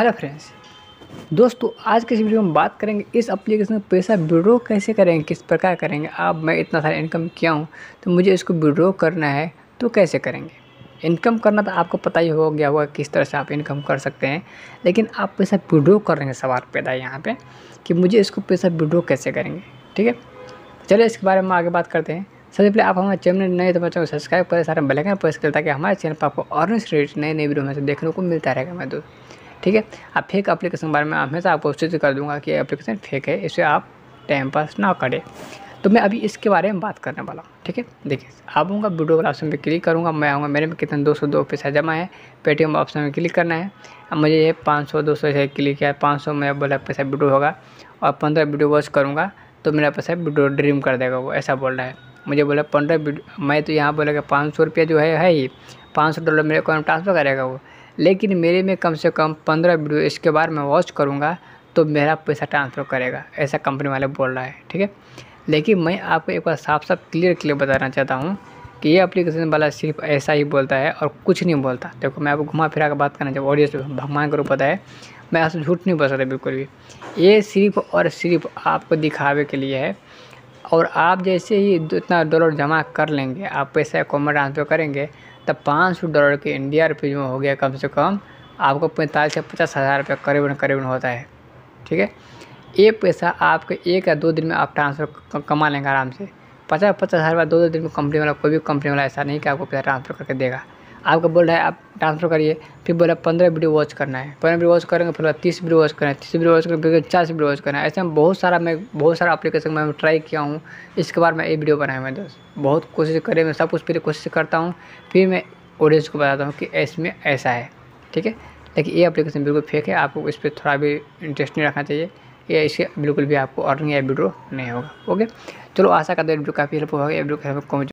hello friends दोस्तों आज के इस वीडियो में बात करेंगे इस एप्लीकेशन में पैसा विड्रो कैसे करेंगे किस प्रकार करेंगे अब मैं इतना सारा इनकम किया हूँ तो मुझे इसको विड्रो करना है तो कैसे करेंगे इनकम करना तो आपको पता ही हो गया होगा किस तरह से आप इनकम कर सकते हैं लेकिन आप पैसा विड्रो करेंगे सवाल पैदा है यहाँ पर कि मुझे इसको पैसा विड्रो कैसे करेंगे ठीक है चलिए इसके बारे में आगे बात करते हैं सबसे पहले आप हमारे चैनल नए तो बच्चों को सब्सक्राइब करें सारे बेलकन प्रेस करें ताकि हमारे चैनल पर आपको और रेट नए नए वीडियो में से देखने को मिलता रहेगा मैं दोस्तों ठीक है अब फेक अप्लीकेशन के बारे में हमेशा आपको सूचित कर दूंगा कि एप्लीकेशन फेक है इसे आप टाइम पास ना करें तो मैं अभी इसके बारे में बात करने वाला हूँ ठीक है देखिए आऊँगा वीडियो वाला ऑप्शन पर क्लिक करूँगा मैं आऊँगा मेरे में कितना दो सौ दो पैसा जमा है पेटीएम ऑप्शन में क्लिक करना है अब मुझे ये पाँच सौ दो सौ क्लिक किया पाँच सौ मेरा बोला पैसा वीडियो होगा और पंद्रह वीडियो वॉच करूँगा तो मेरा पैसा वीडियो ड्रीम कर देगा वो ऐसा बोल रहा है मुझे बोला पंद्रह मैं तो यहाँ बोला कि पाँच सौ रुपया जो है है ही पाँच सौ डॉलर मेरे अकाउंट ट्रांसफ़र करेगा वो लेकिन मेरे में कम से कम पंद्रह वीडियो इसके बारे में वॉच करूँगा तो मेरा पैसा ट्रांसफ़र करेगा ऐसा कंपनी वाले बोल रहा है ठीक है लेकिन मैं आपको एक बार साफ साफ क्लियर क्लियर बताना चाहता हूँ कि ये एप्लीकेशन वाला सिर्फ ऐसा ही बोलता है और कुछ नहीं बोलता देखो मैं आपको घुमा फिरा कर बात करना चाहूँ ऑडियो भगवान का रूप पता है मैं आपसे झूठ नहीं बोल सकता बिल्कुल भी ये सिर्फ और सिर्फ आपको दिखावे के लिए है और आप जैसे ही इतना डॉलर जमा कर लेंगे आप पैसा में ट्रांसफ़र करेंगे तब तो पाँच सौ डॉलर के इंडिया रुपीज़ में हो गया कम से कम आपको पैंतालीस से पचास हज़ार रुपये करीबन करीबन होता है ठीक है ये पैसा आपके एक या दो दिन में आप ट्रांसफ़र कमा लेंगे आराम से पचास पचास हज़ार रुपये दो दो दिन में कंपनी वाला कोई भी कंपनी वाला ऐसा नहीं कि आपको पैसा ट्रांसफ़र करके देगा आपको बोल रहा है आप ट्रांसफर करिए फिर बोला पंद्रह वीडियो वॉच करना है पंद्रह वीडियो वॉच करेंगे फिर तीस वीडियो वॉच करना है तीस वीडियो वॉच करेंगे फिर चालीस वीडियो वॉच करना है ऐसे में बहुत सारा मैं बहुत सारा अपलीकेशन मैं ट्राई किया हूँ इसके बाद मैं ये वीडियो बनाया मैं दोस्त बहुत कोशिश करे मैं सब कुछ फिर कोशिश करता हूँ फिर मैं ऑडियंस को बताता हूँ कि इसमें ऐसा है ठीक है लेकिन ये एप्लीकेशन बिल्कुल फेक है आपको इस पर थोड़ा भी इंटरेस्ट नहीं रखना चाहिए या इसके बिल्कुल भी आपको अर्निंग या वीडियो नहीं होगा ओके चलो आशा करते हैं वीडियो काफ़ी हेल्प होगा वीडियो हेल्प कमेंट